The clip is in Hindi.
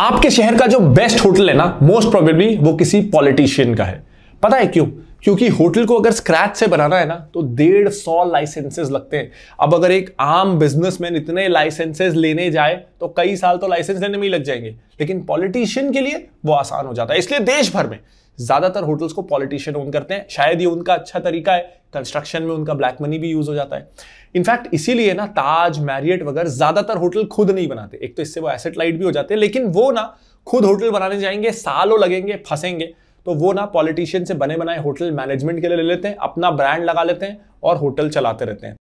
आपके शहर का जो बेस्ट होटल है ना मोस्ट प्रोबेबली वो किसी पॉलिटिशियन का है पता है क्यों क्योंकि होटल को अगर स्क्रैच से बनाना है ना तो डेढ़ सौ लाइसेंसेज लगते हैं अब अगर एक आम बिजनेसमैन इतने लाइसेंसेज लेने जाए तो कई साल तो लाइसेंस लेने में ही लग जाएंगे लेकिन पॉलिटिशियन के लिए वो आसान हो जाता है इसलिए देश भर में ज्यादातर होटल्स को पॉलिटिशियन ओन करते हैं शायद ये उनका अच्छा तरीका है कंस्ट्रक्शन में उनका ब्लैक मनी भी यूज हो जाता है इनफैक्ट इसीलिए ना ताज मैरियट वगैरह ज्यादातर होटल खुद नहीं बनाते एक तो इससे वो एसेट लाइट भी हो जाते हैं लेकिन वो ना खुद होटल बनाने जाएंगे सालों लगेंगे फंसेंगे तो वो ना पॉलिटिशियन से बने बनाए होटल मैनेजमेंट के लिए ले लेते हैं अपना ब्रांड लगा लेते हैं और होटल चलाते रहते हैं